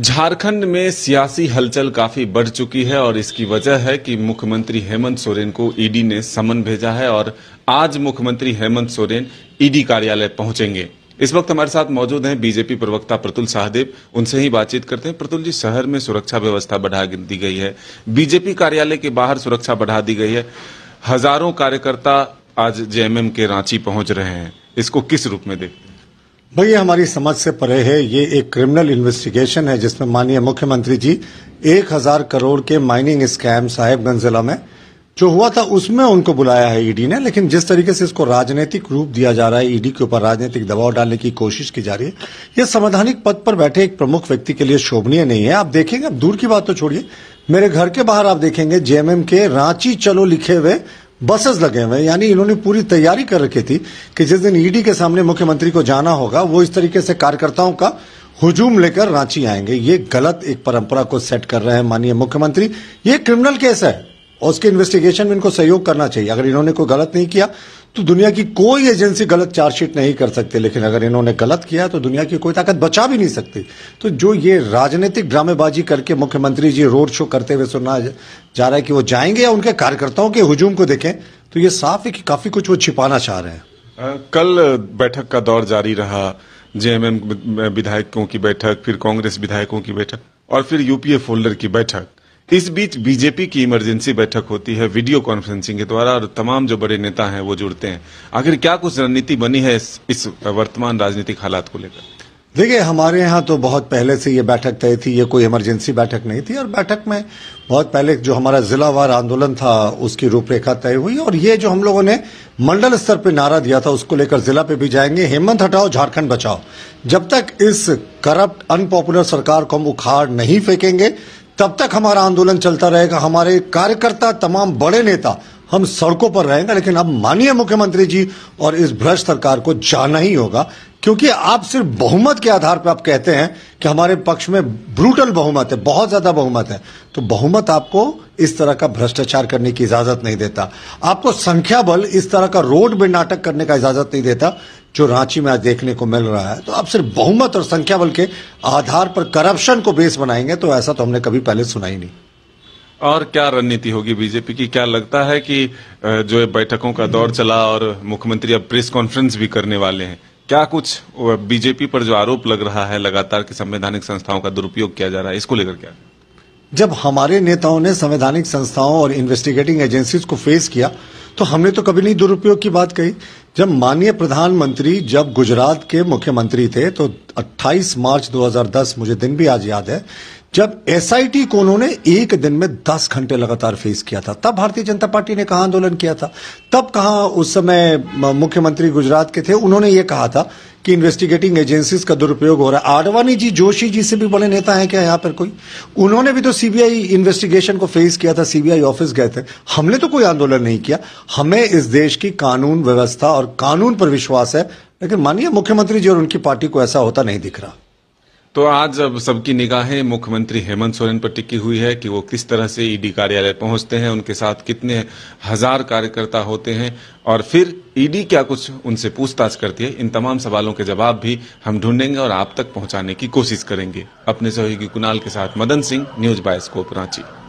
झारखंड में सियासी हलचल काफी बढ़ चुकी है और इसकी वजह है कि मुख्यमंत्री हेमंत सोरेन को ईडी ने समन भेजा है और आज मुख्यमंत्री हेमंत सोरेन ईडी कार्यालय पहुंचेंगे इस वक्त हमारे साथ मौजूद हैं बीजेपी प्रवक्ता प्रतुल साहदेव उनसे ही बातचीत करते हैं प्रतुल जी शहर में सुरक्षा व्यवस्था बढ़ा दी गई है बीजेपी कार्यालय के बाहर सुरक्षा बढ़ा दी गई है हजारों कार्यकर्ता आज जेएमएम के रांची पहुंच रहे हैं इसको किस रूप में देखते हैं भाई हमारी समझ से परे है ये एक क्रिमिनल इन्वेस्टिगेशन है जिसमें माननीय मुख्यमंत्री जी एक हजार करोड़ के माइनिंग स्कैम साहेबगंज जिला में जो हुआ था उसमें उनको बुलाया है ईडी e ने लेकिन जिस तरीके से इसको राजनीतिक रूप दिया जा रहा है ईडी e के ऊपर राजनीतिक दबाव डालने की कोशिश की जा रही है यह संवैधानिक पद पर बैठे एक प्रमुख व्यक्ति के लिए शोभनीय नहीं है आप देखेंगे अब दूर की बात तो छोड़िए मेरे घर के बाहर आप देखेंगे जेएमएम के रांची चलो लिखे हुए बसेस लगे हुए यानी इन्होंने पूरी तैयारी कर रखी थी कि जिस दिन ईडी e के सामने मुख्यमंत्री को जाना होगा वो इस तरीके से कार्यकर्ताओं का हुजूम लेकर रांची आएंगे ये गलत एक परंपरा को सेट कर रहे हैं माननीय मुख्यमंत्री ये क्रिमिनल केस है और उसके इन्वेस्टिगेशन में इनको सहयोग करना चाहिए अगर इन्होंने कोई गलत नहीं किया तो दुनिया की कोई एजेंसी गलत चार्जशीट नहीं कर सकती लेकिन अगर इन्होंने गलत किया तो दुनिया की कोई ताकत बचा भी नहीं सकती तो जो ये राजनीतिक ड्रामेबाजी करके मुख्यमंत्री जी रोड शो करते हुए सुना जा रहा है कि वो जाएंगे या उनके कार्यकर्ताओं के हजूम को देखें तो ये साफ है कि काफी कुछ वो छिपाना चाह रहे हैं कल बैठक का दौर जारी रहा जेएमएम विधायकों की बैठक फिर कांग्रेस विधायकों की बैठक और फिर यूपीए फोल्डर की बैठक इस बीच बीजेपी की इमरजेंसी बैठक होती है वीडियो कॉन्फ्रेंसिंग के द्वारा और तमाम जो बड़े नेता हैं वो जुड़ते हैं आखिर क्या कुछ रणनीति बनी है इस, इस वर्तमान राजनीतिक हालात को लेकर देखिए हमारे यहाँ तो बहुत पहले से ये बैठक तय थी ये कोई इमरजेंसी बैठक नहीं थी और बैठक में बहुत पहले जो हमारा जिलावार आंदोलन था उसकी रूपरेखा तय हुई और ये जो हम लोगों ने मंडल स्तर पे नारा दिया था उसको लेकर जिला पे भी जाएंगे हेमंत हटाओ झारखंड बचाओ जब तक इस करप्ट अनपॉपुलर सरकार को हम उखाड़ नहीं फेंकेंगे तब तक हमारा आंदोलन चलता रहेगा हमारे कार्यकर्ता तमाम बड़े नेता हम सड़कों पर रहेंगे लेकिन अब माननीय मुख्यमंत्री जी और इस भ्रष्ट सरकार को जाना ही होगा क्योंकि आप सिर्फ बहुमत के आधार पर आप कहते हैं कि हमारे पक्ष में ब्रूटल बहुमत है बहुत ज्यादा बहुमत है तो बहुमत आपको इस तरह का भ्रष्टाचार करने की इजाजत नहीं देता आपको संख्या बल इस तरह का रोड में नाटक करने का इजाजत नहीं देता जो रांची में आज देखने को मिल रहा है तो आप सिर्फ बहुमत और संख्या बल के आधार पर करप्शन को बेस बनाएंगे तो ऐसा तो हमने कभी पहले सुना ही नहीं और क्या रणनीति होगी बीजेपी की क्या लगता है कि जो बैठकों का दौर चला और मुख्यमंत्री अब प्रेस कॉन्फ्रेंस भी करने वाले हैं क्या कुछ बीजेपी पर जो आरोप लग रहा है लगातार कि संवैधानिक संस्थाओं का दुरुपयोग किया जा रहा है इसको लेकर क्या जब हमारे नेताओं ने संवैधानिक संस्थाओं और इन्वेस्टिगेटिंग एजेंसीज को फेस किया तो हमने तो कभी नहीं दुरुपयोग की बात कही जब माननीय प्रधानमंत्री जब गुजरात के मुख्यमंत्री थे तो 28 मार्च 2010 मुझे दिन भी आज याद है जब एसआईटी को उन्होंने एक दिन में दस घंटे लगातार फेस किया था तब भारतीय जनता पार्टी ने कहा आंदोलन किया था तब कहा उस समय मुख्यमंत्री गुजरात के थे उन्होंने ये कहा था कि इन्वेस्टिगेटिंग एजेंसीज का दुरुपयोग हो रहा है आडवाणी जी जोशी जी से भी बड़े नेता हैं क्या यहाँ पर कोई उन्होंने भी तो सीबीआई इन्वेस्टिगेशन को फेस किया था सीबीआई ऑफिस गए थे हमने तो कोई आंदोलन नहीं किया हमें इस देश की कानून व्यवस्था और कानून पर विश्वास है लेकिन मानिए मुख्यमंत्री जी और उनकी पार्टी को ऐसा होता नहीं दिख रहा तो आज अब सबकी निगाहें मुख्यमंत्री हेमंत सोरेन पर टिकी हुई है कि वो किस तरह से ईडी कार्यालय पहुंचते हैं उनके साथ कितने हजार कार्यकर्ता होते हैं और फिर ईडी क्या कुछ उनसे पूछताछ करती है इन तमाम सवालों के जवाब भी हम ढूंढेंगे और आप तक पहुंचाने की कोशिश करेंगे अपने सहयोगी कुणाल के साथ मदन सिंह न्यूज बायस्कोप रांची